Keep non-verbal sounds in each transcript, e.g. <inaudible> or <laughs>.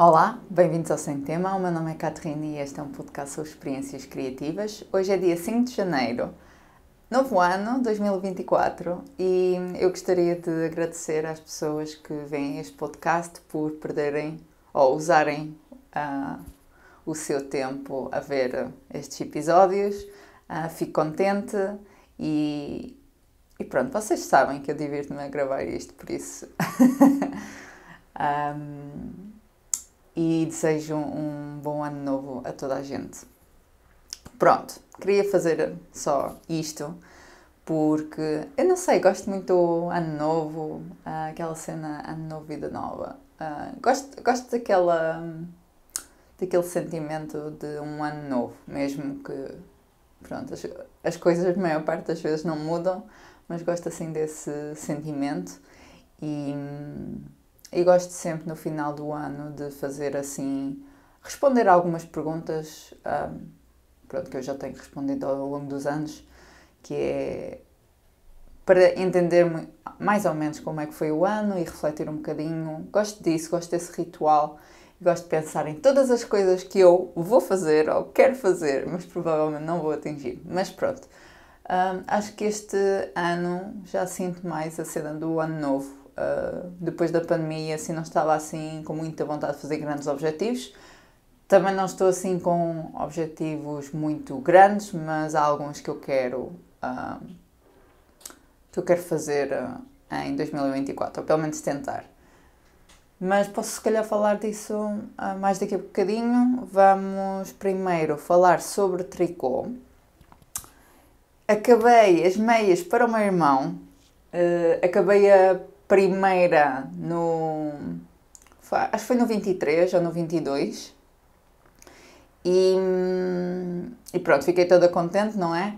Olá, bem-vindos ao Sem Tema. O meu nome é Catarina e este é um podcast sobre experiências criativas. Hoje é dia 5 de janeiro, novo ano 2024, e eu gostaria de agradecer às pessoas que veem este podcast por perderem ou usarem uh, o seu tempo a ver estes episódios. Uh, fico contente e, e pronto, vocês sabem que eu divirto-me a gravar isto, por isso. um, <laughs> e desejo um bom ano novo a toda a gente. Pronto, queria fazer só isto porque eu não sei, gosto muito do ano novo, ah, aquela cena ano novo, vida nova. Ah, gosto, gosto daquela, daquele sentimento de um ano novo, mesmo que pronto, as, as coisas a maior parte das vezes não mudam, mas gosto assim desse sentimento e e gosto sempre no final do ano de fazer assim, responder algumas perguntas, um, pronto, que eu já tenho respondido ao longo dos anos, que é para entender mais ou menos como é que foi o ano e refletir um bocadinho. Gosto disso, gosto desse ritual. Gosto de pensar em todas as coisas que eu vou fazer ou quero fazer, mas provavelmente não vou atingir. Mas pronto, um, acho que este ano já sinto mais a cena do ano novo ah, depois da pandemia, assim, não estava assim com muita vontade de fazer grandes objetivos. Também não estou assim com objetivos muito grandes, mas há alguns que eu quero uh, que eu quero fazer uh, em 2024, ou pelo menos tentar. Mas posso se calhar falar disso mais daqui a bocadinho. Vamos primeiro falar sobre tricô. Acabei as meias para o meu irmão, acabei a primeira no. Acho que foi no 23 ou no 22. E, hum, e pronto, fiquei toda contente, não é?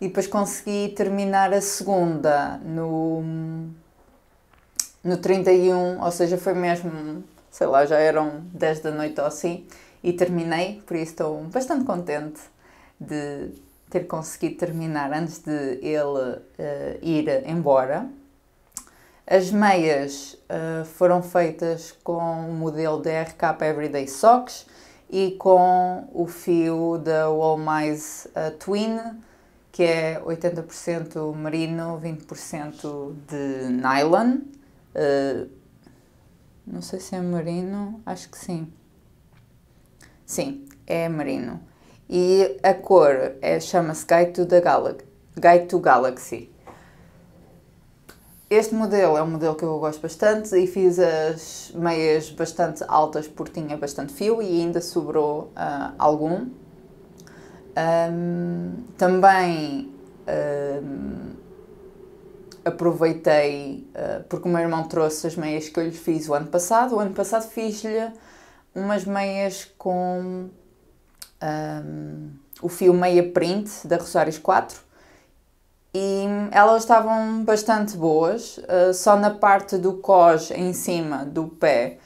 E depois consegui terminar a segunda no, hum, no 31, ou seja, foi mesmo, sei lá, já eram 10 da noite ou assim, e terminei, por isso estou bastante contente de ter conseguido terminar antes de ele uh, ir embora. As meias uh, foram feitas com o modelo da Everyday Socks e com o fio da Wallmise uh, eh, Twin, que é 80% merino, 20% de nylon. Uh, não sei se é merino, acho que sim. Sim, é merino. E a cor é, chama-se Guide to the Galaxy. Guide to Galaxy. Este modelo é um modelo que eu gosto bastante e fiz as meias bastante altas porque tinha bastante fio e ainda sobrou uh, algum. Um, também um, aproveitei, uh, porque o meu irmão trouxe as meias que eu lhe fiz o ano passado. O ano passado fiz-lhe umas meias com um, o fio meia print da Rosários 4 e elas estavam bastante boas, uh, só na parte do cos em cima do pé,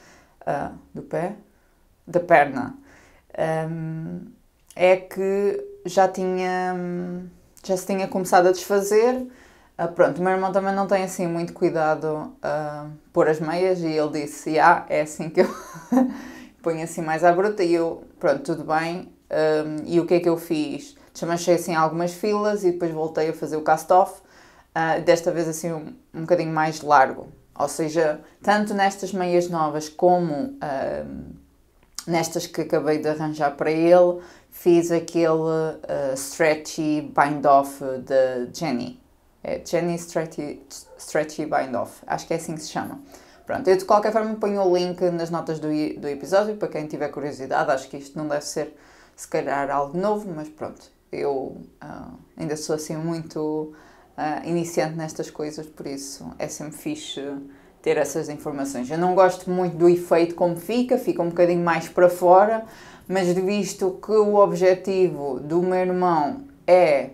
uh, do pé? Da perna, um, ehm, é que já tinha, já se tinha começado a desfazer. Uh, pronto, o meu irmão também não tem assim muito cuidado a ah, pôr as meias e ele disse, ah, é assim que eu <laughs> ponho assim mais à bruta e eu, pronto, tudo bem. Um, ehm, e o que é que eu fiz? desmanchei assim algumas filas e depois voltei a fazer o cast-off, uh, desta vez assim um, um bocadinho mais largo. Ou seja, tanto nestas meias novas como uh, nestas que acabei de arranjar para ele, fiz aquele uh, stretchy bind-off de Jenny. É Jenny stretchy, stretchy Bind-Off, acho que é assim que se chama. Pronto, eu de qualquer forma ponho o link nas notas do, do episódio para quem tiver curiosidade. Acho que isto não deve ser, se calhar, algo novo, mas pronto eu uh, ainda sou assim muito uh, iniciante nestas coisas, por isso é sempre fixe ter essas informações. Eu não gosto muito do efeito como fica, fica um bocadinho mais para fora, mas visto que o objetivo do meu irmão é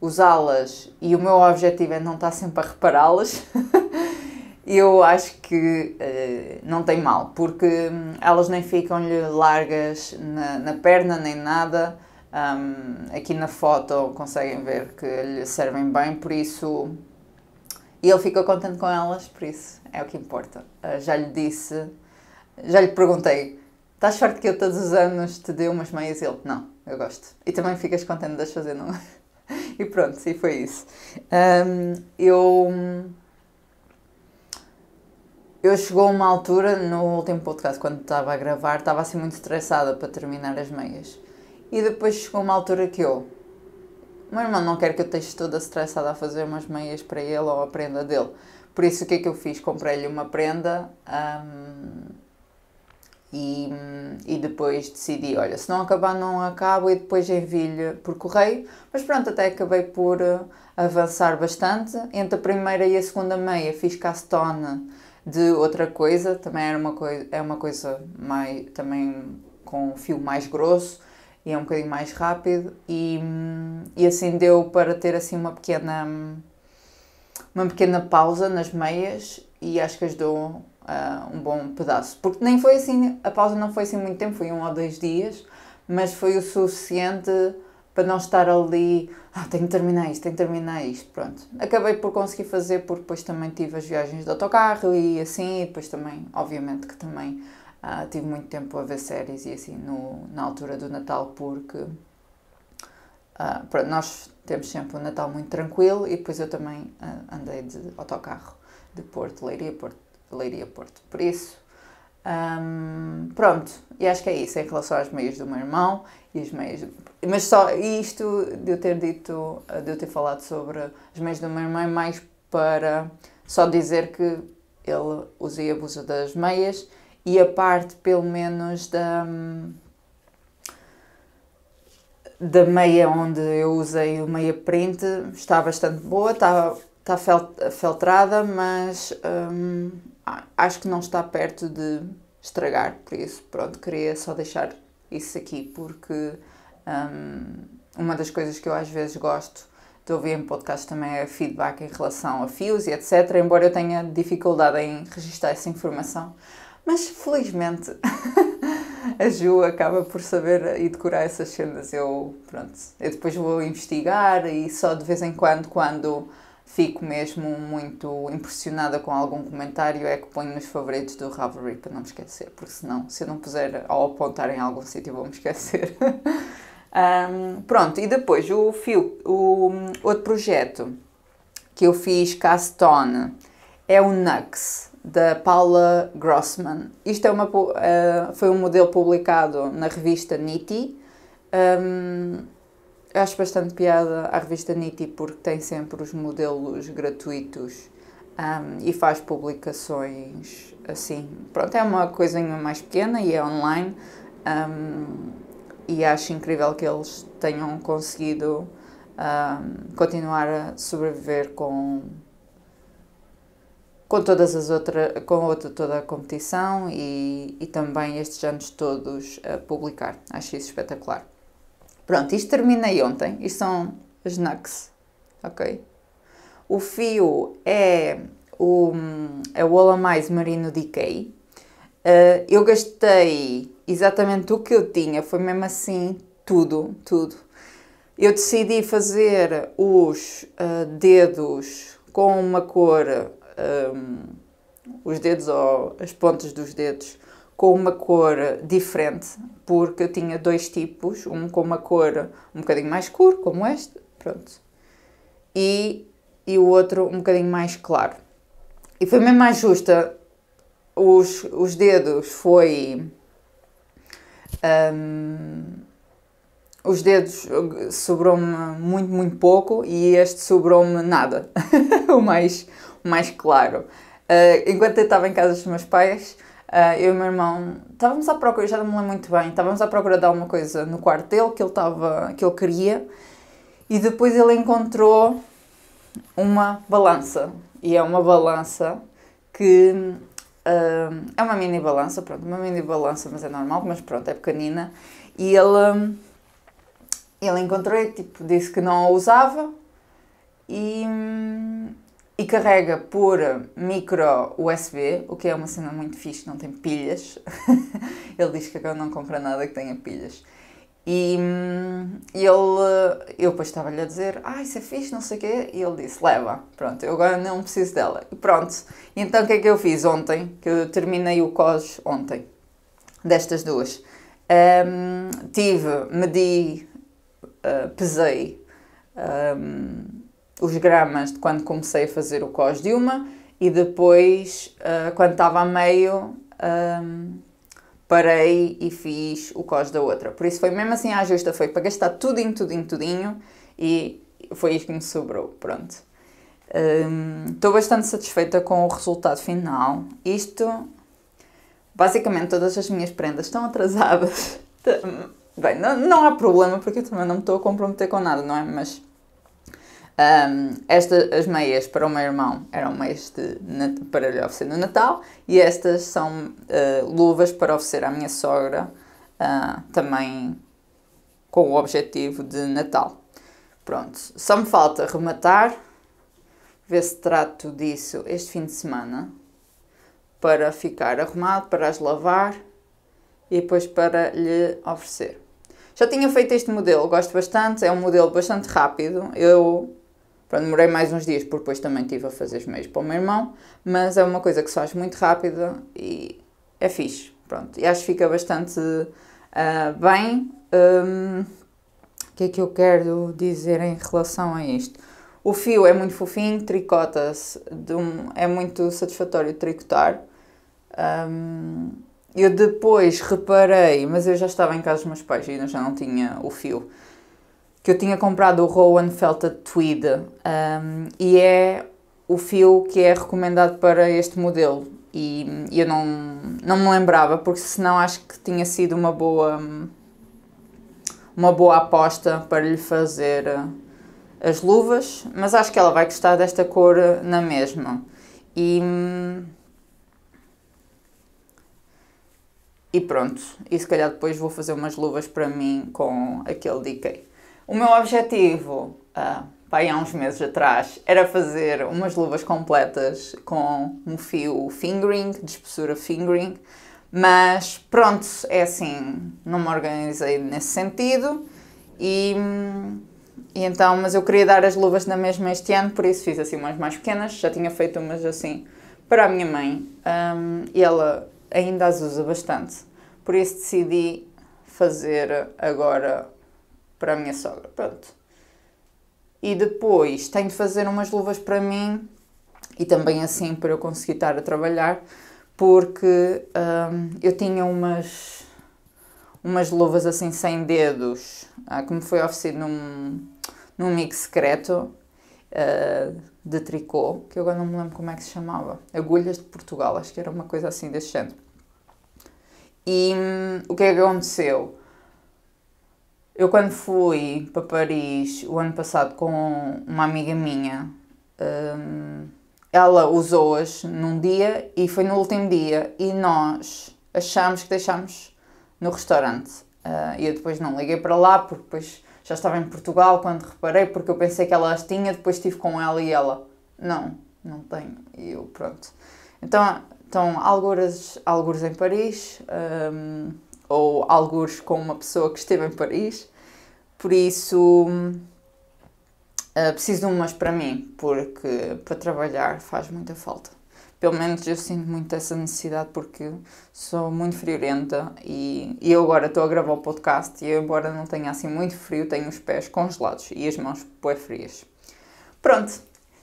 usá-las e o meu objetivo é não estar sempre a repará-las, <laughs> eu acho que uh, não tem mal, porque hum, elas nem ficam-lhe largas na, na perna nem nada um, aqui na foto conseguem ver que lhe servem bem, por isso. E ele ficou contente com elas, por isso é o que importa. Uh, já lhe disse, já lhe perguntei: estás forte que eu todos os anos te dê umas meias? E ele: não, eu gosto. E também ficas contente as fazer, não? É? <laughs> e pronto, e foi isso. Um, eu. Eu chegou uma altura, no último podcast, quando estava a gravar, estava assim muito estressada para terminar as meias. E depois chegou uma altura que eu. meu irmão não quer que eu esteja toda estressada a fazer umas meias para ele ou a prenda dele. Por isso, o que é que eu fiz? Comprei-lhe uma prenda hum, e, e depois decidi: olha, se não acabar, não acabo e depois envio-lhe por correio. Mas pronto, até acabei por eh, avançar bastante. Entre a primeira e a segunda meia, fiz castone de outra coisa, também era uma coisa, é uma coisa mais, também com um fio mais grosso e é um bocadinho mais rápido e, e assim deu para ter assim uma pequena uma pequena pausa nas meias e acho que ajudou uh, um bom pedaço. Porque nem foi assim, a pausa não foi assim muito tempo, foi um ou dois dias, mas foi o suficiente para não estar ali, ah, tenho que terminar isto, tenho que terminar isto, pronto. Acabei por conseguir fazer porque depois também tive as viagens de autocarro e assim, e depois também, obviamente que também ah, tive muito tempo a ver séries e assim no, na altura do Natal, porque uh, nós temos sempre um Natal muito tranquilo e depois eu também ah, andei de autocarro de Porto, Leiria, Porto, Leiria, Porto. Por isso, um, pronto, e acho que é isso em relação às meias do meu irmão e as meias. Mas só isto de eu ter dito, de eu ter falado sobre as meias do meu irmão é mais para só dizer que ele usa e abusa das meias e a parte, pelo menos, da, da meia onde eu usei o meia print está bastante boa, está, está feltrada, mas hum, acho que não está perto de estragar, por isso, pronto, queria só deixar isso aqui, porque hum, uma das coisas que eu às vezes gosto de ouvir em podcast também é feedback em relação a fios e etc, embora eu tenha dificuldade em registrar essa informação, mas felizmente <laughs> a Ju acaba por saber e decorar essas cenas. Eu, pronto, eu depois vou investigar e só de vez em quando, quando fico mesmo muito impressionada com algum comentário, é que ponho nos favoritos do Ravelry para não me esquecer, porque senão, se eu não puser ao apontar em algum sítio, vou-me esquecer. um, <laughs> pronto, e depois o fio, o outro projeto que eu fiz castone é o Nux da Paula Grossman. Isto é uma, uh, foi um modelo publicado na revista Niti. Um, acho bastante piada a revista Niti porque tem sempre os modelos gratuitos um, e faz publicações assim. Pronto, é uma coisinha mais pequena e é online. Um, e acho incrível que eles tenham conseguido hum, continuar a sobreviver com com todas as outra, com outra, toda a competição e, e também estes anos todos a publicar. Acho isso espetacular. Pronto, isto terminei ontem. Isto são as NUCs, ok? O fio é o, é o Olamais Marino Decay. Uh, eh, eu gastei exatamente o que eu tinha, foi mesmo assim tudo, tudo. Eu decidi fazer os uh, dedos com uma cor um, os dedos ou as pontas dos dedos com uma cor diferente, porque eu tinha dois tipos, um com uma cor um bocadinho mais escuro, como este, pronto, e, e o outro um bocadinho mais claro. E foi mesmo mais justa, os, os dedos foi... Um, os dedos sobrou-me muito, muito pouco e este sobrou-me nada. <laughs> o mais mais claro. Uh, enquanto eu estava em casa dos meus pais, uh, eu e o meu irmão estávamos à procura, já não me lembro muito bem, estávamos à procura de alguma coisa no quarto dele que ele, tava, que ele queria e depois ele encontrou uma balança. E é uma balança que uh, é uma mini balança, pronto, uma mini balança, mas é normal, mas pronto, é pequenina. E ele, ele encontrou e tipo, disse que não a usava e, e carrega por micro USB, o que é uma cena muito fixe, não tem pilhas. <laughs> ele diz que agora não compra nada que tenha pilhas. Hum, e ele, eu depois estava-lhe a dizer, ah, isso é fixe, não sei o quê, e ele disse, leva, pronto, eu agora não preciso dela. E pronto, então o que é que eu fiz ontem? Que eu terminei o COS ontem, destas duas. Um, tive, medi, uh, pesei, um, os gramas de quando comecei a fazer o cos de uma e depois, uh, quando estava a meio, um, parei e fiz o cos da outra. Por isso foi mesmo assim a justa, foi para gastar tudinho, tudinho, tudinho e foi isso que me sobrou, pronto. Estou um, bastante satisfeita com o resultado final. Isto, basicamente todas as minhas prendas estão atrasadas. <laughs> Bem, não, não há problema porque eu também não me estou a comprometer com nada, não é? Mas um, as meias para o meu irmão eram meias de, para lhe oferecer no Natal e estas são uh, luvas para oferecer à minha sogra, uh, também com o objetivo de Natal. Pronto, só me falta rematar, ver se trato disso este fim de semana para ficar arrumado, para as lavar e depois para lhe oferecer. Já tinha feito este modelo, gosto bastante, é um modelo bastante rápido. Eu Pronto, demorei mais uns dias porque depois também estive a fazer os meios para o meu irmão, mas é uma coisa que se faz muito rápida e é fixe. Pronto, e acho que fica bastante uh, bem. Um, o que é que eu quero dizer em relação a isto? O fio é muito fofinho, tricota-se, um, é muito satisfatório tricotar. Um, eu depois reparei, mas eu já estava em casa dos meus pais e já não tinha o fio que eu tinha comprado o Rowan Felta Tweed um, e é o fio que é recomendado para este modelo e, e eu não, não me lembrava porque senão acho que tinha sido uma boa uma boa aposta para lhe fazer uh, as luvas, mas acho que ela vai gostar desta cor uh, na mesma. E, e pronto, e se calhar depois vou fazer umas luvas para mim com aquele decay. O meu objetivo, uh, há uns meses atrás, era fazer umas luvas completas com um fio fingering, de espessura fingering, mas pronto, é assim, não me organizei nesse sentido e, e então, mas eu queria dar as luvas na mesma este ano, por isso fiz assim umas mais pequenas, já tinha feito umas assim para a minha mãe um, e ela ainda as usa bastante, por isso decidi fazer agora para a minha sogra. Pronto. E depois tenho de fazer umas luvas para mim e também assim para eu conseguir estar a trabalhar, porque hum, eu tinha umas, umas luvas assim sem dedos ah, que me foi oferecido num, num mix secreto uh, de tricô, que eu agora não me lembro como é que se chamava, Agulhas de Portugal, acho que era uma coisa assim deste género. E hum, o que é que aconteceu? Eu quando fui para Paris o ano passado com uma amiga minha, um, ela usou-as num dia e foi no último dia e nós achámos que deixámos no restaurante. Ah, e uh, eu depois não liguei para lá porque depois já estava em Portugal quando reparei porque eu pensei que ela as tinha, depois estive com ela e ela, não, não tenho. E eu, pronto. Então, então algures, algures em Paris, um, ou algures com uma pessoa que esteve em Paris, por isso, uh, preciso de umas para mim, porque para trabalhar faz muita falta. Pelo menos eu sinto muito essa necessidade porque sou muito friorenta e, e eu agora estou a gravar o podcast e eu embora não tenha assim muito frio, tenho os pés congelados e as mãos bem frias. Pronto,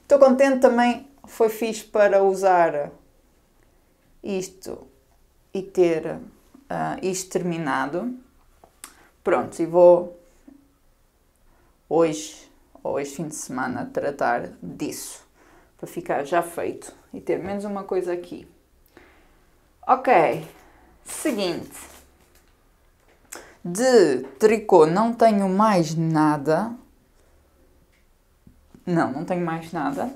estou contente também, foi fixe para usar isto e ter uh, isto terminado. Pronto, e vou hoje ou este fim de semana tratar disso para ficar já feito e ter menos uma coisa aqui. Ok, seguinte. De tricô não tenho mais nada. Não, não tenho mais nada.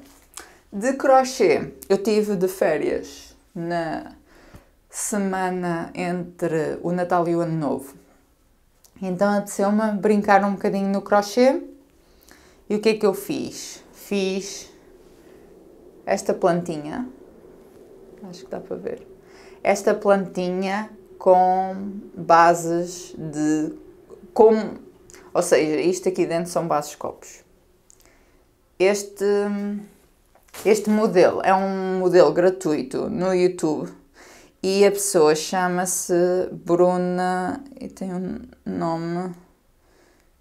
De crochê, eu tive de férias na semana entre o Natal e o Ano Novo. Então apeteceu-me brincar um bocadinho no crochê. E o que é que eu fiz? Fiz esta plantinha. Acho que dá para ver. Esta plantinha com bases de... Com, ou seja, isto aqui dentro são bases copos. Este, este modelo é um modelo gratuito no YouTube e a pessoa chama-se Bruna e tem um nome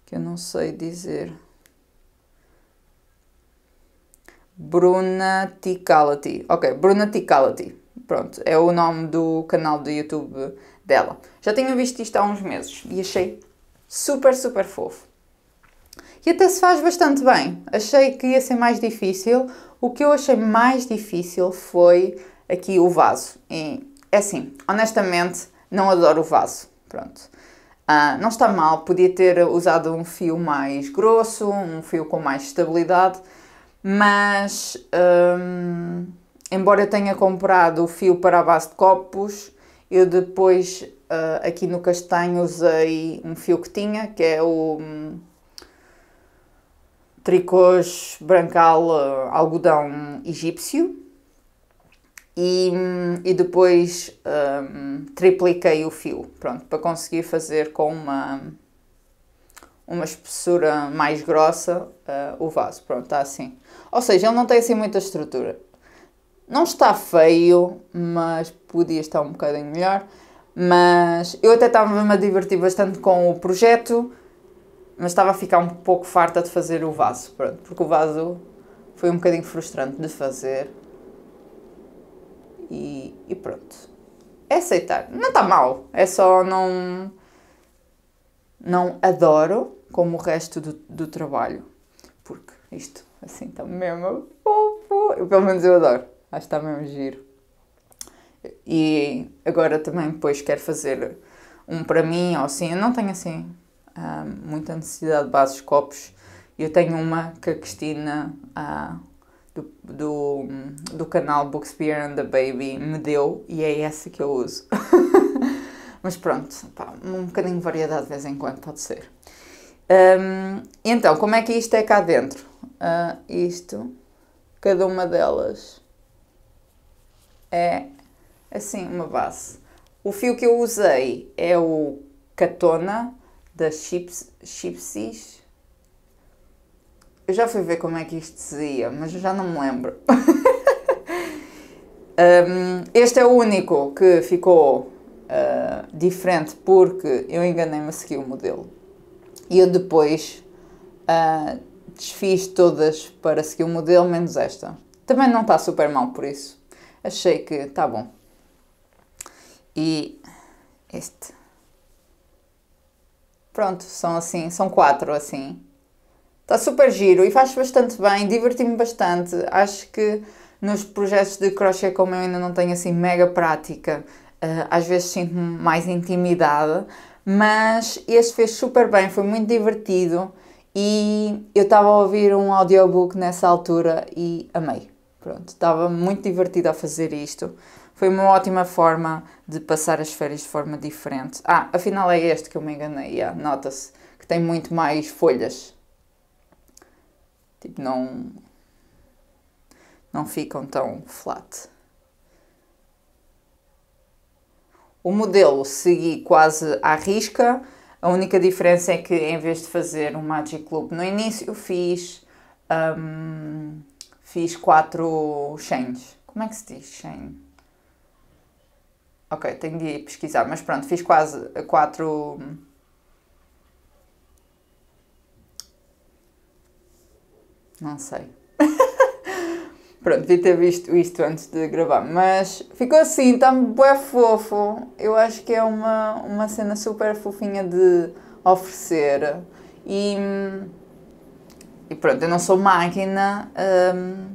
que eu não sei dizer. Bruna Ticality. Ok, Bruna Ticality. Pronto, é o nome do canal do YouTube dela. Já tinha visto isto há uns meses e achei super, super fofo. E até se faz bastante bem. Achei que ia ser mais difícil. O que eu achei mais difícil foi aqui o vaso, em é assim, honestamente, não adoro o vaso. Pronto. Uh, não está mal, podia ter usado um fio mais grosso, um fio com mais estabilidade, mas um, embora eu tenha comprado o fio para a base de copos, eu depois uh, aqui no castanho usei um fio que tinha, que é o um, tricôs brancal uh, algodão egípcio, e, e depois um, tripliquei o fio, pronto, para conseguir fazer com uma, uma espessura mais grossa uh, o vaso, pronto, está assim. Ou seja, ele não tem assim muita estrutura. Não está feio, mas podia estar um bocadinho melhor. Mas eu até estava-me a divertir bastante com o projeto, mas estava a ficar um pouco farta de fazer o vaso, pronto, porque o vaso foi um bocadinho frustrante de fazer e, e pronto. É aceitar. Não está mal, é só não. Não adoro como o resto do, do trabalho, porque isto assim está mesmo fofo. Eu, pelo menos eu adoro, acho que está mesmo giro. E agora também depois quero fazer um para mim, ou assim, eu não tenho assim ah, muita necessidade de bases copos. Eu tenho uma que a Cristina. Ah, do, do, do canal Bookspear and the Baby me deu e é essa que eu uso. <laughs> Mas pronto, pá, um bocadinho de variedade de vez em quando pode ser. Um, então, como é que isto é cá dentro? Uh, isto, cada uma delas é assim uma base. O fio que eu usei é o Catona da Chips, chipsies eu já fui ver como é que isto se dizia, mas já não me lembro. <laughs> um, este é o único que ficou uh, diferente porque eu enganei-me a seguir o modelo. E eu depois uh, desfiz todas para seguir o modelo, menos esta. Também não está super mal por isso. Achei que está bom. E este. Pronto, são assim, são quatro assim. Está super giro e faz bastante bem, diverti-me bastante. Acho que nos projetos de crochê, como eu ainda não tenho assim mega prática, eh, às vezes sinto-me mais intimidada, mas este fez super bem, foi muito divertido e eu estava a ouvir um audiobook nessa altura e amei. Pronto, estava muito divertido a fazer isto. Foi uma ótima forma de passar as férias de forma diferente. Ah, afinal é este que eu me enganei, yeah, nota-se que tem muito mais folhas Tipo, não. Não ficam tão flat. O modelo segui quase à risca. A única diferença é que em vez de fazer um Magic Loop no início, fiz. Um, fiz quatro chains. Como é que se diz chain? Ok, tenho de ir pesquisar, mas pronto, fiz quase quatro Não sei. <laughs> Pronto, devia ter visto isto antes de gravar, mas ficou assim, está bué fofo. Eu acho que é uma, uma cena super fofinha de oferecer. E, e pronto, eu não sou máquina um,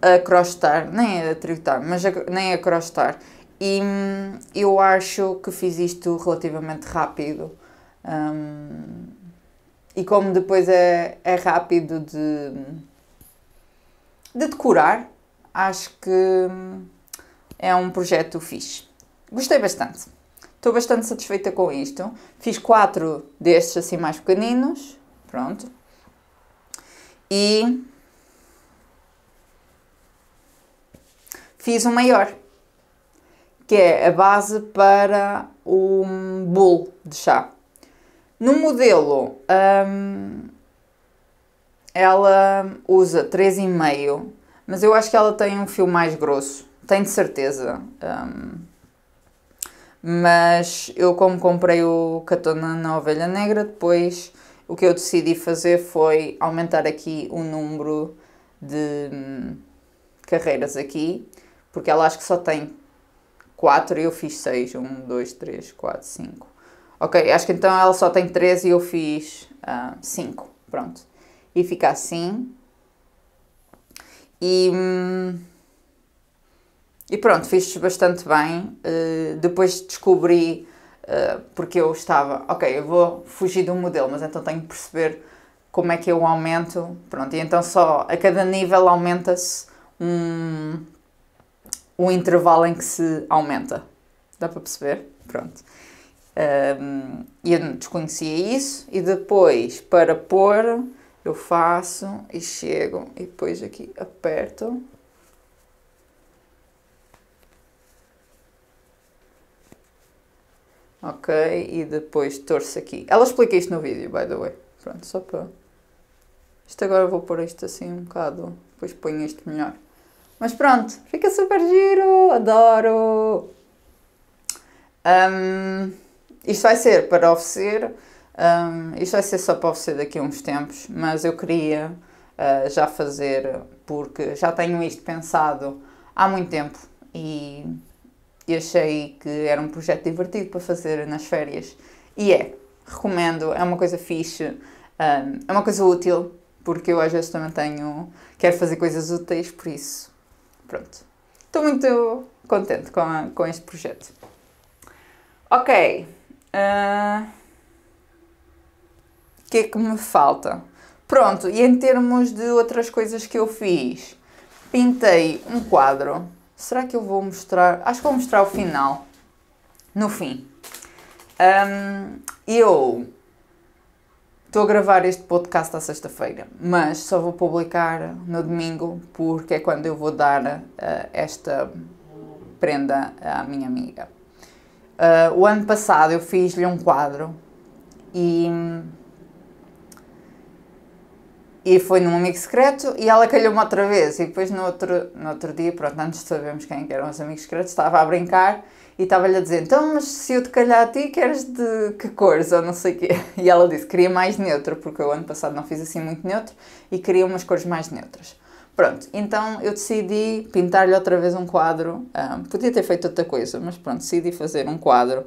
a crostar, nem a tricotar, mas a, nem a crostar. E hum, eu acho que fiz isto relativamente rápido. Um, e como depois é, é rápido de, de decorar, acho que é um projeto fixe. Gostei bastante. Estou bastante satisfeita com isto. Fiz quatro destes assim mais pequeninos. Pronto. E fiz um maior, que é a base para um bolo de chá. No modelo, hum, ela usa 3,5, mas eu acho que ela tem um fio mais grosso, tenho de certeza. Hum, mas eu, como comprei o Catona na Ovelha Negra, depois o que eu decidi fazer foi aumentar aqui o número de hum, carreiras aqui, porque ela acho que só tem 4 e eu fiz 6. 1, 2, 3, 4, 5 Ok, acho que então ela só tem 3 e eu fiz uh, ah, 5. Pronto. E fica assim. E, hum, e pronto, fiz bastante bem. Uh, depois descobri uh, porque eu estava. Ok, eu vou fugir do modelo, mas então tenho que perceber como é que eu aumento. Pronto, e então só a cada nível aumenta-se um, um intervalo em que se aumenta. Dá para perceber? Pronto. Um, e eu desconhecia isso. E depois, para pôr, eu faço e chego e depois aqui aperto. Ok, e depois torço aqui. Ela explica isto no vídeo, by the way. Pronto, só para... Isto agora vou pôr isto assim um bocado, depois ponho isto melhor. Mas pronto, fica super giro, adoro! Um, isto vai ser para oferecer, um, isto vai ser só para oferecer daqui a uns tempos, mas eu queria uh, já fazer, porque já tenho isto pensado há muito tempo e, e achei que era um projeto divertido para fazer nas férias. E é, recomendo, é uma coisa fixe, um, é uma coisa útil, porque eu às vezes também tenho, quero fazer coisas úteis, por isso, pronto. Estou muito contente com, a, com este projeto. Ok, o uh, que é que me falta? Pronto, e em termos de outras coisas que eu fiz, pintei um quadro. Será que eu vou mostrar? Acho que vou mostrar o final. No fim. Um, eu estou a gravar este podcast à sexta-feira, mas só vou publicar no domingo porque é quando eu vou dar uh, esta prenda à minha amiga. Uh, o ano passado eu fiz-lhe um quadro e, e foi num amigo secreto e ela calhou-me outra vez. E depois no outro, no outro dia, pronto, antes de sabermos quem é eram os amigos secretos, estava a brincar e estava-lhe a dizer: Então, mas se eu te calhar a ti, queres de que cores ou não sei o quê? <laughs> E ela disse: Queria mais neutro, porque o ano passado não fiz assim muito neutro e queria umas cores mais neutras. Pronto, então eu decidi pintar-lhe outra vez um quadro. Um, podia ter feito outra coisa, mas pronto, decidi fazer um quadro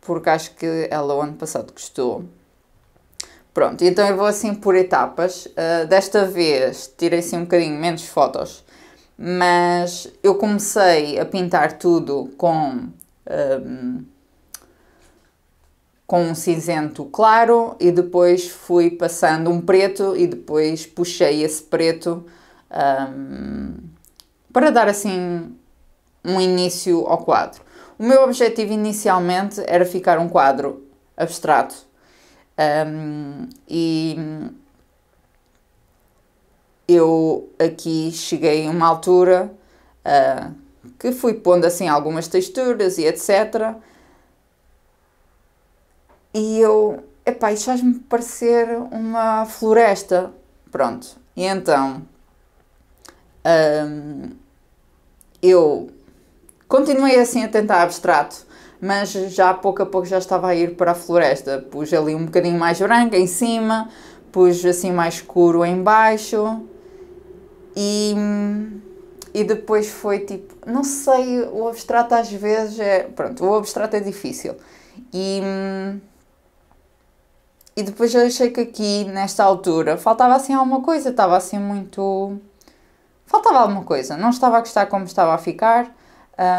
porque acho que ela o ano passado gostou. Pronto, então eu vou assim por etapas. Uh, desta vez tirei assim um bocadinho menos fotos, mas eu comecei a pintar tudo com. Um, com um cinzento claro e depois fui passando um preto e depois puxei esse preto para dar assim um início ao quadro. O meu objetivo inicialmente era ficar um quadro abstrato um, e eu aqui cheguei a uma altura uh, que fui pondo assim algumas texturas e etc. E eu, epá, isto faz-me parecer uma floresta. Pronto. E então um, eu continuei assim a tentar abstrato, mas já pouco a pouco já estava a ir para a floresta. Pus ali um bocadinho mais branco em cima, pus assim mais escuro em baixo e, e depois foi tipo, não sei, o abstrato às vezes é. Pronto, o abstrato é difícil. E, e depois eu achei que aqui, nesta altura, faltava assim alguma coisa, estava assim muito faltava alguma coisa. Não estava a gostar como estava a ficar.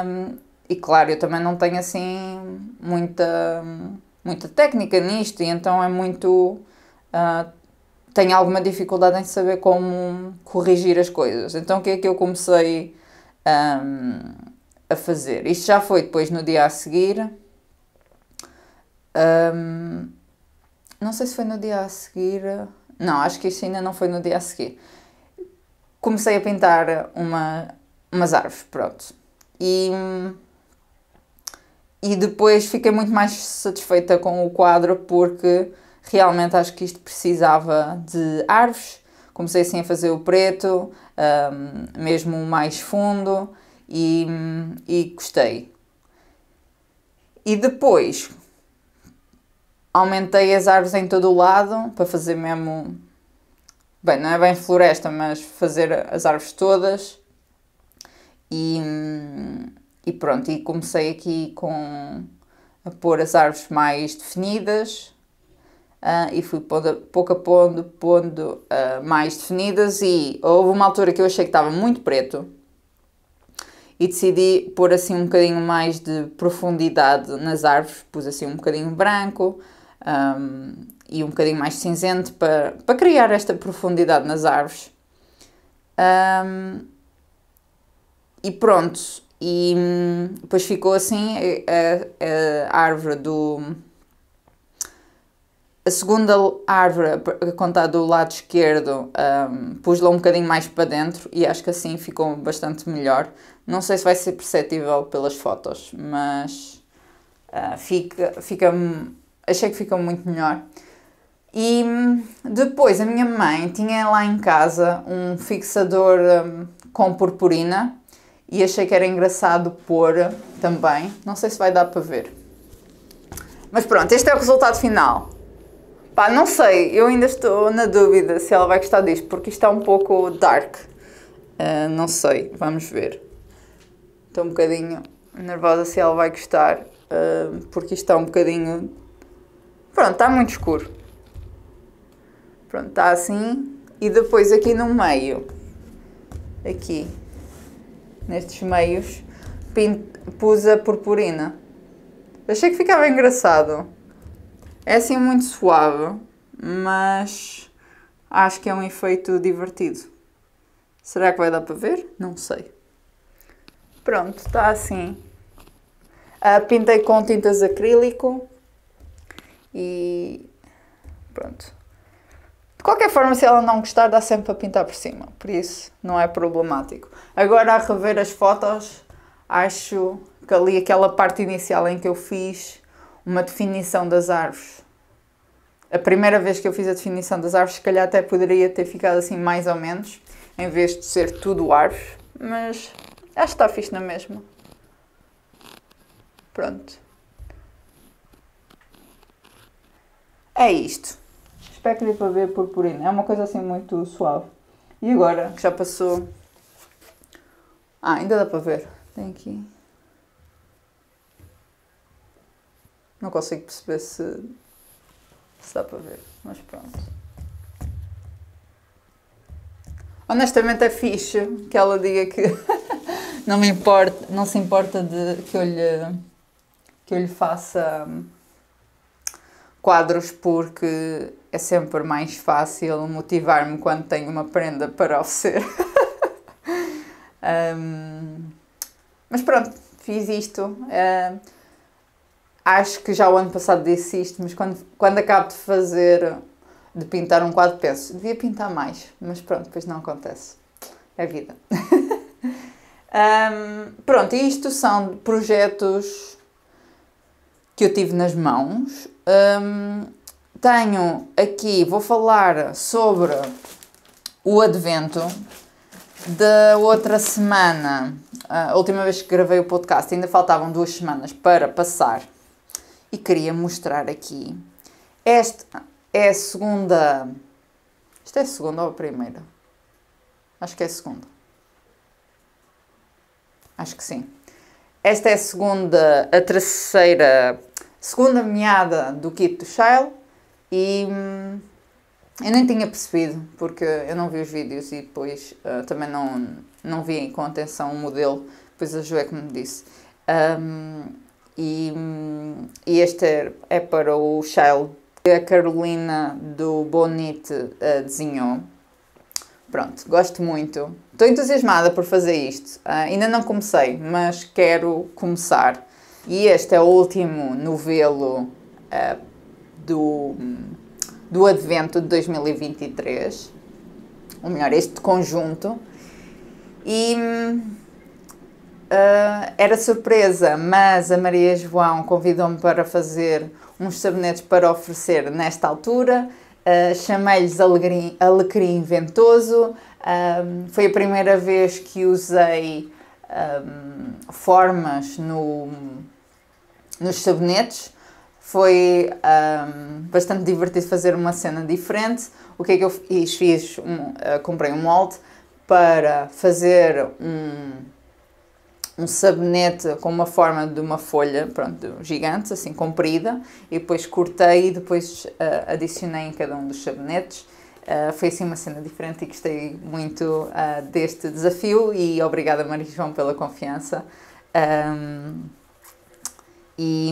Um, e claro, eu também não tenho assim muita, muita técnica nisto, e então é muito. Uh, tenho alguma dificuldade em saber como corrigir as coisas. Então o que é que eu comecei um, a fazer? Isto já foi depois no dia a seguir. Um, não sei se foi no dia a seguir. Não, acho que isto ainda não foi no dia a seguir comecei a pintar uma, umas árvores, pronto. E, e depois fiquei muito mais satisfeita com o quadro porque realmente acho que isto precisava de árvores. Comecei assim a fazer o preto, um, mesmo o mais fundo, e, e gostei. E depois aumentei as árvores em todo o lado para fazer mesmo Bem, não é bem floresta, mas fazer as árvores todas. E, e pronto, e comecei aqui com a pôr as árvores mais definidas uh, e fui pondo, pouco a pondo, pondo uh, mais definidas e houve uma altura que eu achei que estava muito preto e decidi pôr assim um bocadinho mais de profundidade nas árvores, pus assim um bocadinho branco um, ah, e um bocadinho mais cinzento para, para criar esta profundidade nas árvores. Um, e pronto, e depois ficou assim a, a, a árvore do. A segunda árvore, a contar do lado esquerdo, um, pus-la um bocadinho mais para dentro e acho que assim ficou bastante melhor. Não sei se vai ser perceptível pelas fotos, mas uh, fica, fica, achei que fica muito melhor. E hum, depois a minha mãe tinha lá em casa um fixador hum, com purpurina e achei que era engraçado pôr também. Não sei se vai dar para ver. Mas pronto, este é o resultado final. Pá, não sei, eu ainda estou na dúvida se ela vai gostar disto, porque isto é um pouco dark. Uh, não sei, vamos ver. Estou um bocadinho nervosa se ela vai gostar, uh, porque isto está é um bocadinho. Pronto, está muito escuro. Pronto, está assim. E depois aqui no meio, aqui, nestes meios, pus a purpurina. Achei que ficava engraçado. É assim muito suave, mas acho que é um efeito divertido. Será que vai dar para ver? Não sei. Pronto, está assim. Ah, pintei com tintas acrílico e pronto. De qualquer forma, se ela não gostar, dá sempre para pintar por cima, por isso não é problemático. Agora, a rever as fotos, acho que ali aquela parte inicial em que eu fiz uma definição das árvores. A primeira vez que eu fiz a definição das árvores, se calhar até poderia ter ficado assim mais ou menos, em vez de ser tudo árvores, mas acho que está fixe na mesma. Pronto. É isto espectro ver pavê purpurina. É uma coisa assim muito suave. E agora que já passou. Ah, ainda dá para ver. Tem aqui. Não consigo perceber se, se dá para ver, mas pronto. Honestamente é fixe que ela diga que <laughs> não me importa, não se importa de que eu lhe, que eu lhe faça hum, quadros porque é sempre mais fácil motivar-me quando tenho uma prenda para oferecer. um, <laughs> mas pronto, fiz isto. Uh, acho que já o ano passado disse isto, mas quando, quando acabo de fazer, de pintar um quadro, penso, devia pintar mais, mas pronto, depois não acontece. É a vida. um, <laughs> pronto, isto são projetos que eu tive nas mãos. Um, tenho aqui, vou falar sobre o advento da outra semana. A última vez que gravei o podcast, ainda faltavam duas semanas para passar e queria mostrar aqui. Esta é a segunda. Isto é a segunda ou a primeira? Acho que é a segunda. Acho que sim. Esta é a segunda, a terceira, segunda meada do kit do Shale e hum, eu nem tinha percebido porque eu não vi os vídeos e depois uh, também não, não vi com atenção o modelo, pois a Joé é que me disse. Um, e, hum, e este é, é para o Shale que a Carolina do Bonite uh, desenhou. Pronto, gosto muito. Estou entusiasmada por fazer isto. Uh, ainda não comecei, mas quero começar. E este é o último novelo uh, do, do Advento de 2023. Ou melhor, este conjunto. E uh, era surpresa, mas a Maria João convidou-me para fazer uns sabonetes para oferecer nesta altura. Chamei-lhes alecrim, alecrim ventoso. Um, foi a primeira vez que usei um, formas no, nos sabonetes. Foi um, bastante divertido fazer uma cena diferente. O que é que eu fiz? fiz uh, comprei um molde para fazer um, um sabonete com uma forma de uma folha pronto, gigante, assim comprida, e depois cortei e depois uh, adicionei em cada um dos sabonetes ah, foi assim uma cena diferente e gostei muito uh, deste desafio e obrigada Maria João pela confiança. Um, e,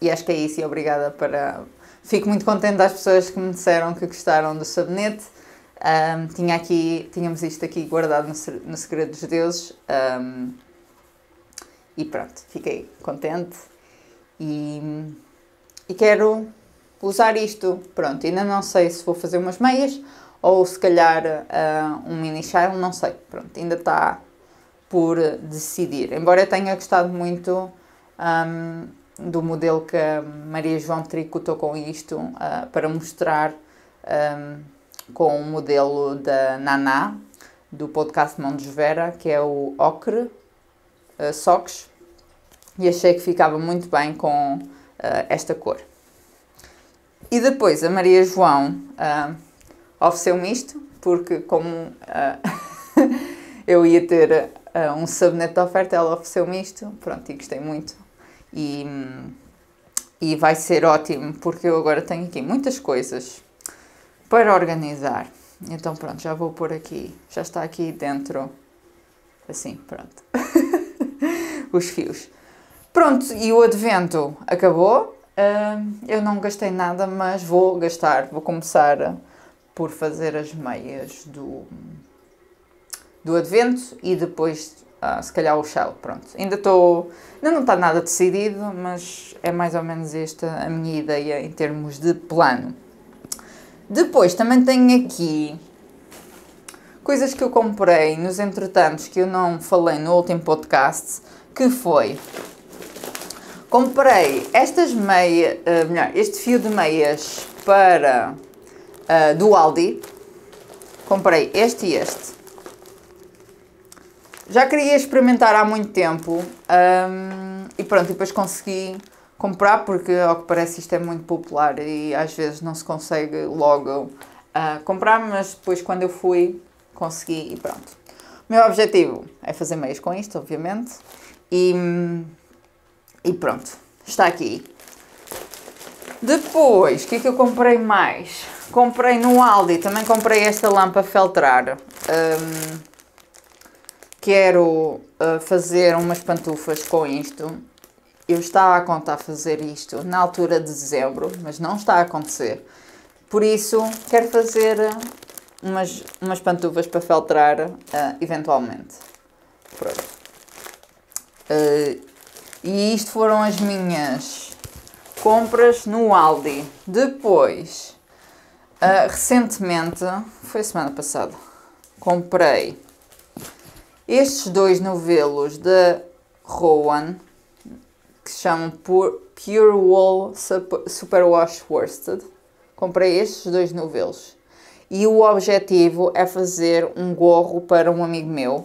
e, acho que é isso e obrigada para... Fico muito contente das pessoas que me disseram que gostaram do sabonete. Um, tinha aqui, tínhamos isto aqui guardado no, no Segredo dos Deuses um, e pronto, fiquei contente e, e quero usar isto, pronto, ainda não sei se vou fazer umas meias ou se calhar uh, um mini shell, não sei, pronto, ainda está por decidir. Embora eu tenha gostado muito um, ah, do modelo que a Maria João tricotou com isto uh, para mostrar um, com o modelo da Naná, do podcast Mão de Vera, que é o Ocre uh, Socks, e achei que ficava muito bem com uh, esta cor. E depois a Maria João uh, ofereceu-me isto, porque como uh, <laughs> eu ia ter uh, um sabonete de oferta, ela ofereceu-me isto, pronto, e gostei muito. E, e vai ser ótimo, porque eu agora tenho aqui muitas coisas para organizar. Então pronto, já vou pôr aqui, já está aqui dentro, assim, pronto, <laughs> os fios. Pronto, e o advento acabou, eu não gastei nada, mas vou gastar. Vou começar por fazer as meias do, do advento e depois, ah, se calhar, o shell. Pronto, ainda estou. Ainda não está nada decidido, mas é mais ou menos esta a minha ideia em termos de plano. Depois também tenho aqui coisas que eu comprei nos entretantos que eu não falei no último podcast, que foi Comprei estas meias, uh, eh, melhor, este fio de meias para uh, do Aldi. Comprei este e este. Já queria experimentar há muito tempo um, e pronto, depois consegui comprar porque ao que parece isto é muito popular e às vezes não se consegue logo uh, comprar, mas depois quando eu fui consegui e pronto. O meu objetivo é fazer meias com isto, obviamente, e hum, e pronto, está aqui. Depois, o que é que eu comprei mais? Comprei no Aldi, também comprei esta lâmpada feltrar. Um, quero uh, fazer umas pantufas com isto. Eu estava a contar fazer isto na altura de dezembro, mas não está a acontecer. Por isso, quero fazer eh, umas, umas pantufas para feltrar uh, eh, eventualmente. Pronto. Uh, e isto foram as minhas compras no Aldi. Depois, uh, recentemente, foi semana passada, comprei estes dois novelos da Rowan, que se chamam Pure Wool Superwash Worsted. Comprei estes dois novelos. E o objetivo é fazer um gorro para um amigo meu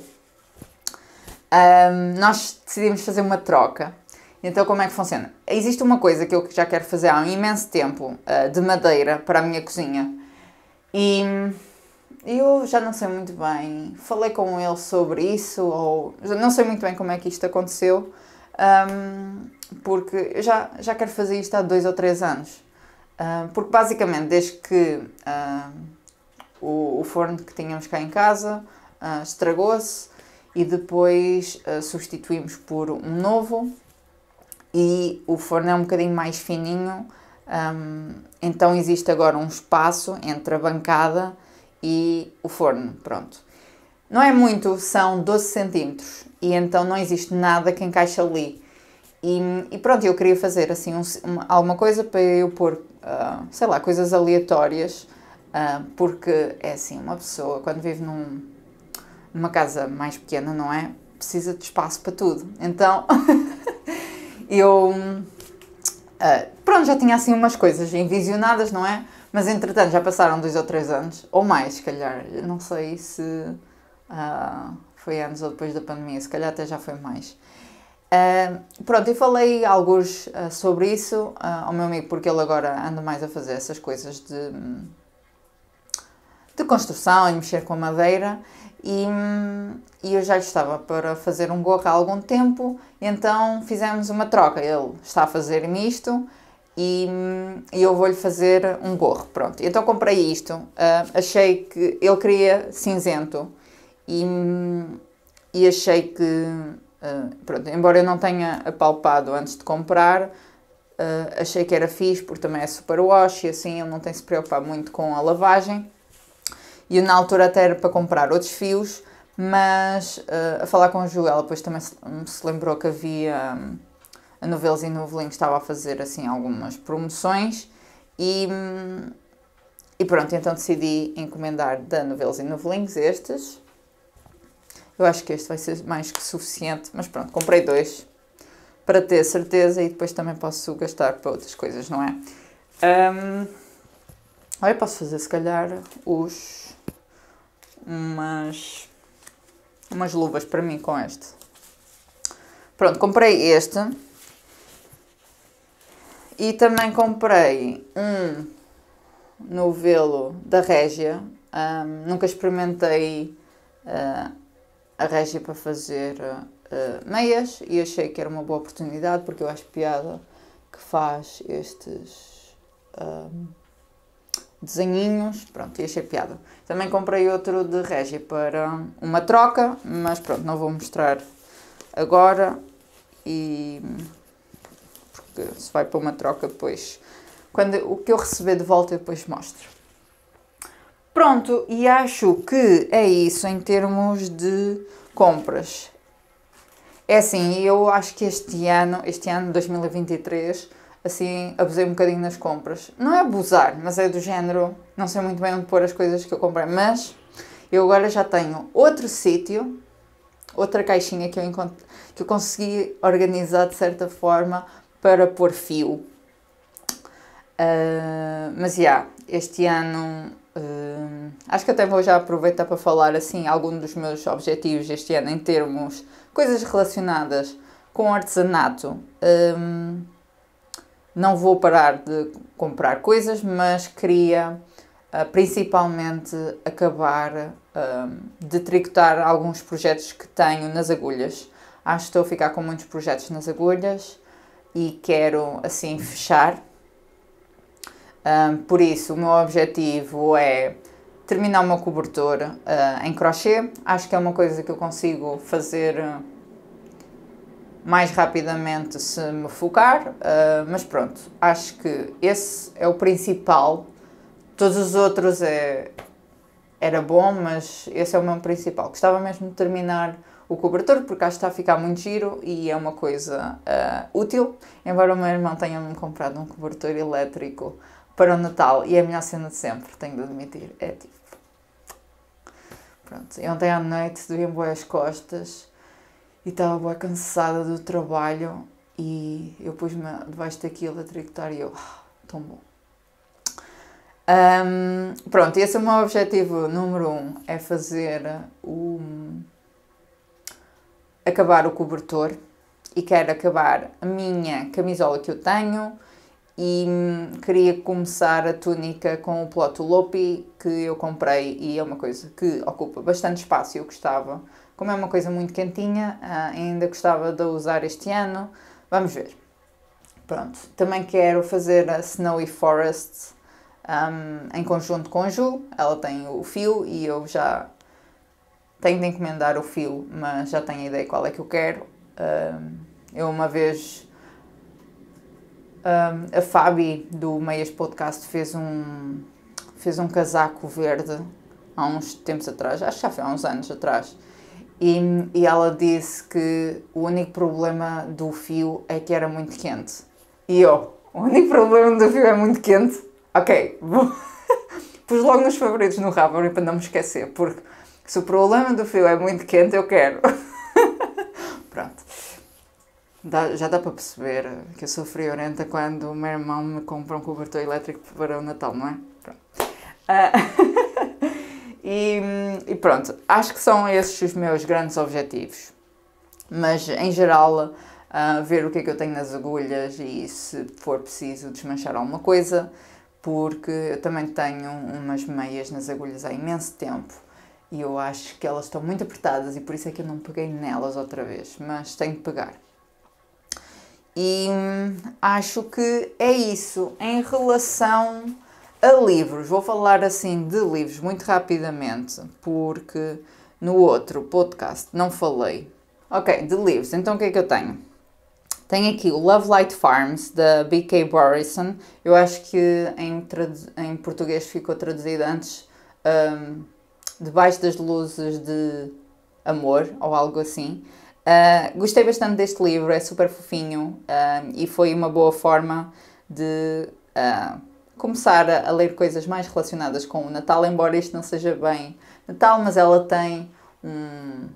um, nós decidimos fazer uma troca. Então, como é que funciona? Existe uma coisa que eu já quero fazer há um imenso tempo, uh, de madeira, para a minha cozinha. E eu já não sei muito bem. Falei com ele sobre isso, ou. Não sei muito bem como é que isto aconteceu, um, porque eu já, já quero fazer isto há dois ou três anos. Uh, porque, basicamente, desde que uh, o, o forno que tínhamos cá em casa estragou-se e depois uh, substituímos por um novo e o forno é um bocadinho mais fininho, um, então existe agora um espaço entre a bancada e o forno, pronto. Não é muito, são 12 centímetros e então não existe nada que encaixe ali. E, e pronto, eu queria fazer assim um, uma, alguma coisa para eu pôr, uh, sei lá, coisas aleatórias, uh, porque é assim, uma pessoa quando vive num, numa casa mais pequena, não é? Precisa de espaço para tudo. Então <laughs> eu. Uh, pronto, já tinha assim umas coisas envisionadas, não é? Mas entretanto já passaram dois ou três anos, ou mais, se calhar. Eu não sei se uh, foi antes ou depois da pandemia, se calhar até já foi mais. Uh, pronto, eu falei alguns uh, sobre isso uh, ao meu amigo, porque ele agora anda mais a fazer essas coisas de, de construção e mexer com a madeira. E, e, eu já lhe estava para fazer um gorro há algum tempo, então fizemos uma troca. Ele está a fazer-me isto e, e eu vou-lhe fazer um gorro. Pronto, então comprei isto. Uh, achei que ele queria cinzento e, e achei que, uh, pronto, embora eu não tenha apalpado antes de comprar. Uh, achei que era fixe porque também é super wash e assim ele não tem se preocupar muito com a lavagem e na altura até era para comprar outros fios, mas uh, a falar com a Ju, ela depois também se, hum, se lembrou que havia um, a Novelos e Novelinho estava a fazer assim algumas promoções e, hum, e pronto, então decidi encomendar da Novelos e Novelinhos estes. Eu acho que este vai ser mais que suficiente, mas pronto, comprei dois para ter certeza e depois também posso gastar para outras coisas, não é? Um, olha, posso fazer se calhar os umas, umas luvas para mim com este. Pronto, comprei este. E também comprei um novelo da Régia. Um, nunca experimentei uh, a Régia para fazer uh, meias e achei que era uma boa oportunidade porque eu acho piada que faz estes. Um, desenhinhos, pronto, e achei piada. Também comprei outro de Regi para uma troca, mas pronto, não vou mostrar agora e porque se vai para uma troca depois, quando o que eu receber de volta eu depois mostro. Pronto, e acho que é isso em termos de compras. É assim, eu acho que este ano, este ano 2023, assim, abusei um bocadinho nas compras. Não é abusar, mas é do género, não sei muito bem onde pôr as coisas que eu comprei, mas eu agora já tenho outro sítio, outra caixinha que eu, que eu consegui organizar de certa forma para pôr fio. Uh, mas já, yeah, este ano uh, acho que até vou já aproveitar para falar assim algum dos meus objetivos este ano em termos coisas relacionadas com artesanato. Um, ah, não vou parar de comprar coisas, mas queria uh, principalmente acabar uh, de tricotar alguns projetos que tenho nas agulhas. Acho que estou a ficar com muitos projetos nas agulhas e quero assim fechar. Um, ehm, por isso, o meu objetivo é terminar o meu cobertor uh, em crochê. Acho que é uma coisa que eu consigo fazer eh, mais rapidamente se me focar, uh, mas pronto, acho que esse é o principal. Todos os outros é, era bom, mas esse é o meu principal. Gostava mesmo de terminar o cobertor, porque acho que está a ficar muito giro e é uma coisa uh, útil. Embora o meu irmão tenha-me comprado um cobertor elétrico para o Natal e é a melhor cena de sempre, tenho de admitir. É tipo. Pronto, e ontem à noite doía-me as costas e estava boa cansada do trabalho e eu pus-me debaixo daquilo a tricotar e eu, ah, tão bom. Um, pronto, esse é o meu objetivo número um, é fazer o... acabar o cobertor e quero acabar a minha camisola que eu tenho e hum, queria começar a túnica com o Ploto Lopi que eu comprei e é uma coisa que ocupa bastante espaço e eu gostava como é uma coisa muito quentinha, ah, ainda gostava de usar este ano. Vamos ver. Pronto. Também quero fazer a Snowy Forest um, em conjunto com a Ju. Ela tem o fio e eu já tenho de encomendar o fio, mas já tenho a ideia qual é que eu quero. Um, eu uma vez um, a Fabi do Meias Podcast fez um fez um casaco verde há uns tempos atrás, acho que já foi há uns anos atrás, e, e ela disse que o único problema do fio é que era muito quente. E eu, o único problema do fio é muito quente? Ok, vou... <laughs> pus logo nos favoritos no Ravelry para não me esquecer, porque se o problema do fio é muito quente, eu quero. <laughs> Pronto. Dá, já dá para perceber que eu sou friorenta quando o meu irmão me compra um cobertor elétrico para o Natal, não é? Pronto. Uh... <laughs> E, e pronto, acho que são esses os meus grandes objetivos. Mas em geral, uh, ver o que é que eu tenho nas agulhas e se for preciso desmanchar alguma coisa, porque eu também tenho umas meias nas agulhas há imenso tempo e eu acho que elas estão muito apertadas e por isso é que eu não peguei nelas outra vez, mas tenho que pegar. E hum, acho que é isso. Em relação a livros, vou falar assim de livros muito rapidamente, porque no outro podcast não falei. Ok, de livros, então o que é que eu tenho? Tenho aqui o Love Light Farms, da B.K. Morrison. Eu acho que em, em português ficou traduzido antes um, Debaixo das Luzes de Amor, ou algo assim. Uh, gostei bastante deste livro, é super fofinho uh, e foi uma boa forma de. Uh, começar a, a ler coisas mais relacionadas com o Natal, embora isto não seja bem Natal, mas ela tem um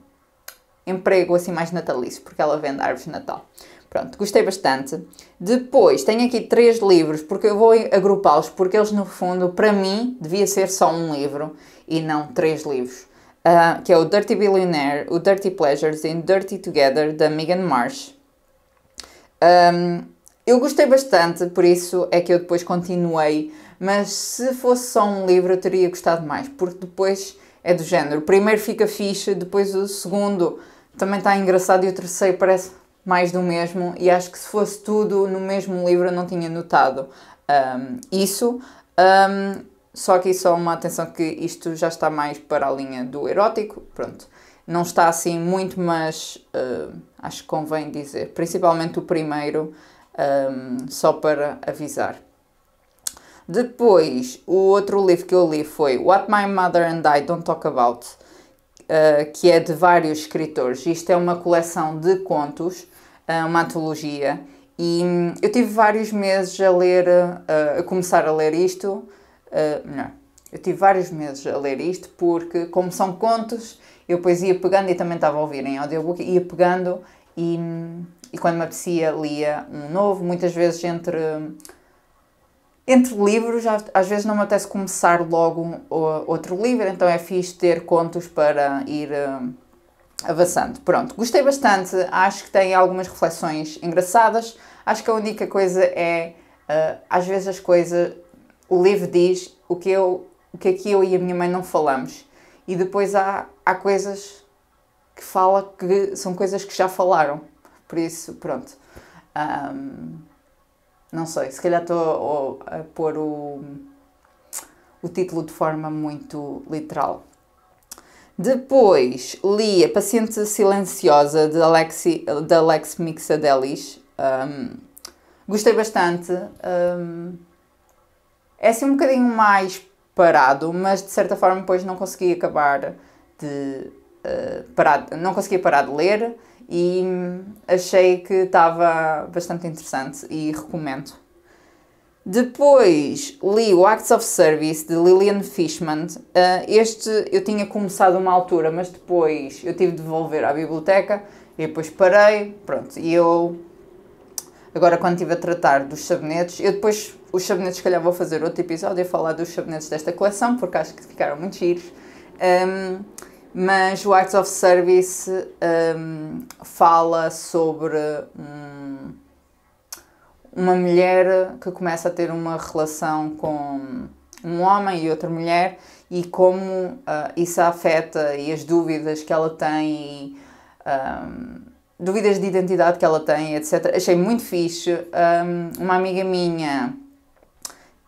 emprego assim mais natalício, porque ela vende árvores de Natal. Pronto, gostei bastante. Depois, tenho aqui três livros, porque eu vou agrupá-los, porque eles, no fundo, para mim, devia ser só um livro e não três livros. Uh, que é o Dirty Billionaire, o Dirty Pleasures e Dirty Together, da Megan Marsh. Um, eu gostei bastante, por isso é que eu depois continuei, mas se fosse só um livro eu teria gostado mais, porque depois é do género. O primeiro fica fixe, depois o segundo também está engraçado e o terceiro parece mais do mesmo, e acho que se fosse tudo no mesmo livro eu não tinha notado um, isso. Um, só que só uma atenção que isto já está mais para a linha do erótico, pronto. Não está assim muito, mas uh, acho que convém dizer. Principalmente o primeiro, um, só para avisar. Depois, o outro livro que eu li foi What My Mother and I Don't Talk About, uh, que é de vários escritores. Isto é uma coleção de contos, uh, uma antologia, e hum, eu tive vários meses a ler, uh, a começar a ler isto. não eu tive vários meses a ler isto porque, como são contos, eu depois ia pegando e também estava a ouvir em audiobook, ia pegando e. Hum, e quando me apetecia lia um novo, muitas vezes entre entre livros, às vezes não me apetece começar logo outro livro, então é fixe ter contos para ir eh, avançando. Pronto, gostei bastante, acho que tem algumas reflexões engraçadas. Acho que a única coisa é, eh, às vezes as coisas, o livro diz o que, eu, o que aqui eu e a minha mãe não falamos. E depois há, há coisas que fala que são coisas que já falaram. Por isso, pronto. Um, não sei, se calhar estou a, pôr o, o título de forma muito literal. Depois li A Paciente Silenciosa de, Alexi, de Alex Mixadelis. Um, gostei bastante. Um, é assim um bocadinho mais parado, mas de certa forma depois não consegui acabar de. Uh, parar, não consegui parar de ler e hum, achei que estava bastante interessante e recomendo. Depois li o Acts of Service de Lillian Fishman. Ah, este eu tinha começado uma altura, mas depois eu tive de devolver à biblioteca e depois parei. Pronto, e eu agora quando estive a tratar dos sabonetes, eu depois, os sabonetes, se calhar vou fazer outro episódio e falar dos sabonetes desta coleção, porque acho que ficaram muito giros. Um, mas o Arts of Service um, fala sobre um, uma mulher que começa a ter uma relação com um homem e outra mulher e como uh, isso a afeta e as dúvidas que ela tem e, um, dúvidas de identidade que ela tem, etc. Achei muito fixe. Hum, uma amiga minha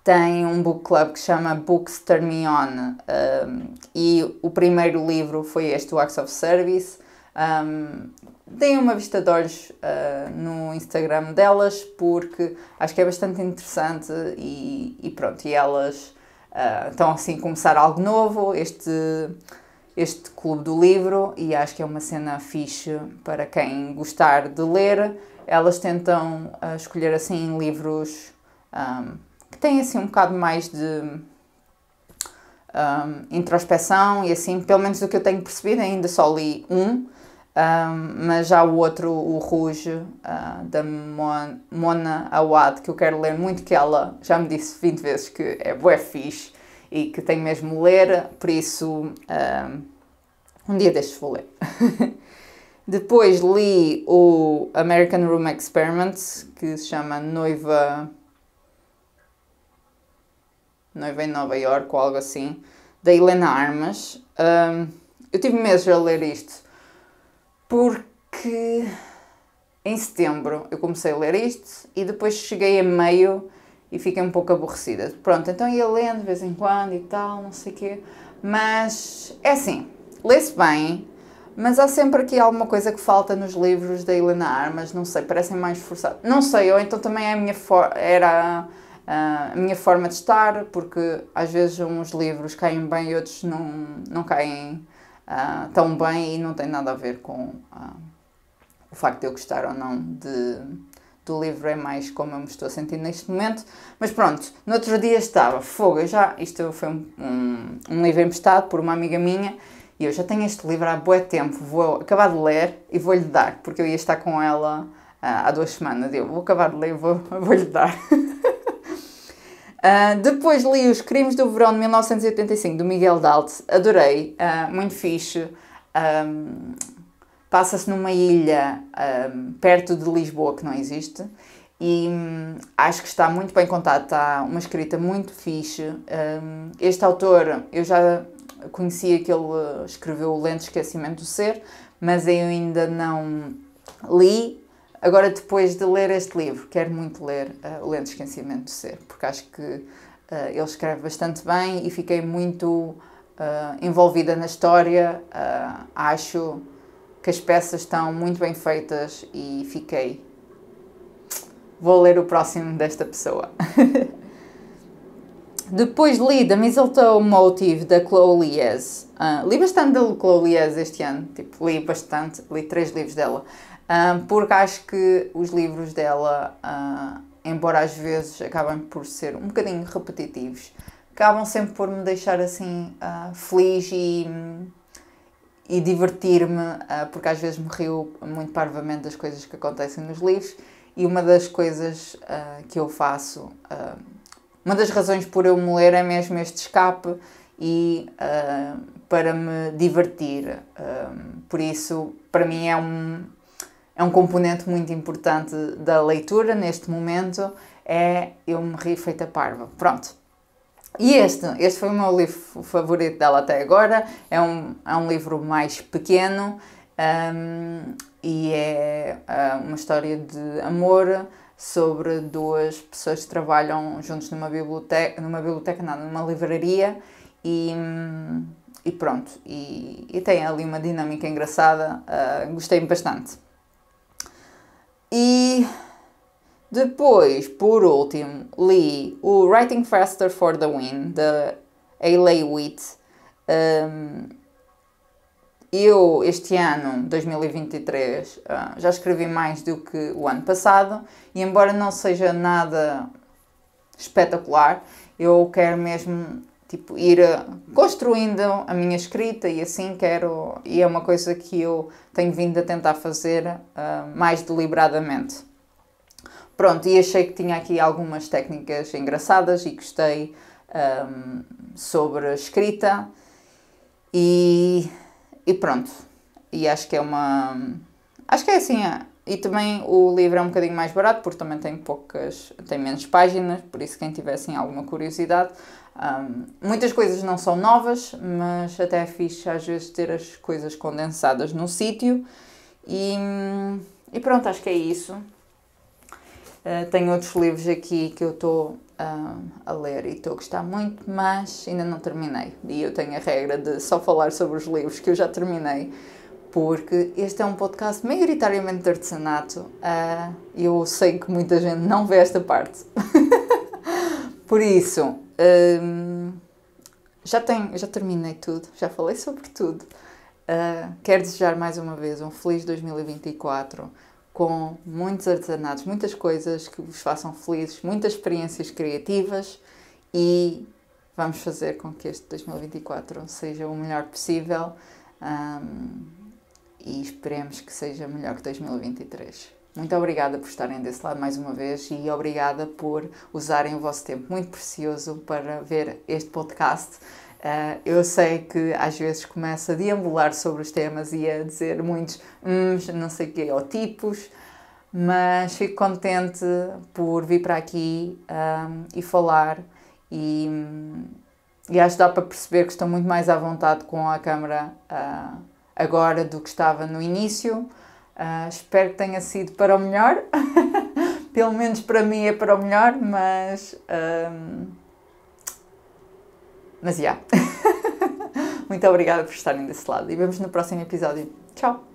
tem um book club que chama Books Turn Me On um, e o primeiro livro foi este, o Acts of Service. Um, deem uma vista de olhos uh, no Instagram delas porque acho que é bastante interessante e, e pronto, e elas uh, estão assim a começar algo novo, este, este clube do livro e acho que é uma cena fixe para quem gostar de ler. Elas tentam uh, escolher assim livros um, que têm assim um bocado mais de um, introspeção e assim, pelo menos do que eu tenho percebido, ainda só li um, um, mas já o outro, o Rouge, uh, da Mon Mona Awad, que eu quero ler muito, que ela já me disse 20 vezes que é bué fixe e que tenho mesmo ler, por isso um, um dia destes vou ler. <laughs> Depois li o American Room Experiment, que se chama Noiva Noiva em Nova York ou algo assim, da Helena Armas. Um, eu tive meses a ler isto porque em setembro eu comecei a ler isto e depois cheguei a meio e fiquei um pouco aborrecida. Pronto, então ia lendo de vez em quando e tal, não sei o quê. Mas é assim, lê-se bem, mas há sempre aqui alguma coisa que falta nos livros da Helena Armas, não sei, parecem mais forçados. Não sei, ou então também é a minha era ah, a minha forma de estar, porque às vezes uns livros caem bem e outros não, não caem uh, tão bem e não tem nada a ver com uh, o facto de eu gostar ou não de, do livro, é mais como eu me estou sentindo neste momento. Mas pronto, no outro dia estava, fogo, já, isto foi um, um, um livro emprestado por uma amiga minha e eu já tenho este livro há bué tempo, vou acabar de ler e vou-lhe dar, porque eu ia estar com ela. Uh, há duas semanas, eu vou acabar de ler e vou, <laughs> vou lhe dar. <laughs> Uh, depois li Os Crimes do Verão de 1985, do Miguel Dalt. Adorei, uh, muito fixe. Um, ah, Passa-se numa ilha um, perto de Lisboa, que não existe. E hum, acho que está muito bem contado, está uma escrita muito fixe. Um, este autor, eu já conhecia que ele escreveu O Lento Esquecimento do Ser, mas eu ainda não li Agora, depois de ler este livro, quero muito ler uh, O Lento Esquecimento do Ser, porque acho que uh, ele escreve bastante bem e fiquei muito uh, envolvida na história. acho que as peças estão muito bem feitas e fiquei. Vou ler o próximo desta pessoa. <laughs> Depois li The Mistletoe Motive da Chloe Lies. Uh, li bastante da Chloe Lies este ano, tipo, li bastante, li três livros dela porque acho que os livros dela, uh, embora às vezes acabem por ser um bocadinho repetitivos, acabam sempre por me deixar assim uh, feliz e, e divertir-me, uh, porque às vezes me rio muito parvamente das coisas que acontecem nos livros. E uma das coisas que eu faço, uma das razões por eu me ler é mesmo este escape e para me divertir. por isso, para mim, é um, é um componente muito importante da leitura neste momento, é eu me ri feita parva. Pronto. E este, este foi o meu livro favorito dela até agora, é um, é um livro mais pequeno um, e é, é uma história de amor sobre duas pessoas que trabalham juntos numa biblioteca, numa biblioteca não, numa livraria e, hum, e pronto, e, e tem ali uma dinâmica engraçada, uh, gostei bastante. E depois, por último, li o Writing Faster for the Win, da Ailey Witt. Um, eu, este ano, 2023, ah, já escrevi mais do que o ano passado e, embora não seja nada espetacular, eu quero mesmo tipo ir eh, construindo a minha escrita e assim quero e é uma coisa que eu tenho vindo a tentar fazer uh, mais deliberadamente pronto e achei que tinha aqui algumas técnicas engraçadas e gostei um, ehm, sobre escrita e, e pronto e acho que é uma acho que é assim é. e também o livro é um bocadinho mais barato porque também tem poucas tem menos páginas por isso quem tivesse assim, alguma curiosidade um, muitas coisas não são novas, mas até é fixe às vezes ter as coisas condensadas no sítio. E, e, pronto, acho que é isso. Uh, tenho outros livros aqui que eu estou uh, a ler e estou a gostar muito, mas ainda não terminei. E eu tenho a regra de só falar sobre os livros que eu já terminei, porque este é um podcast maioritariamente de artesanato. Uh, eu sei que muita gente não vê esta parte. <laughs> Por isso, um, já, tem já terminei tudo, já falei sobre tudo. Uh, quero desejar mais uma vez um feliz 2024 com muitos artesanatos, muitas coisas que vos façam felizes, muitas experiências criativas e vamos fazer com que este 2024 seja o melhor possível um, e esperemos que seja melhor que 2023. Muito obrigada por estarem desse lado mais uma vez e obrigada por usarem o vosso tempo muito precioso para ver este podcast. Uh, eu sei que às vezes começo a deambular sobre os temas e a dizer muitos uns, hum, não sei o quê, ou tipos, mas fico contente por vir para aqui um, ehm, e falar e, e ajudar para perceber que estou muito mais à vontade com a câmara uh, agora do que estava no início. Uh, espero que tenha sido para o melhor, <laughs> pelo menos para mim é para o melhor, mas. Um, mas já. Yeah. <laughs> Muito obrigada por estarem desse lado e vemos no próximo episódio. Tchau!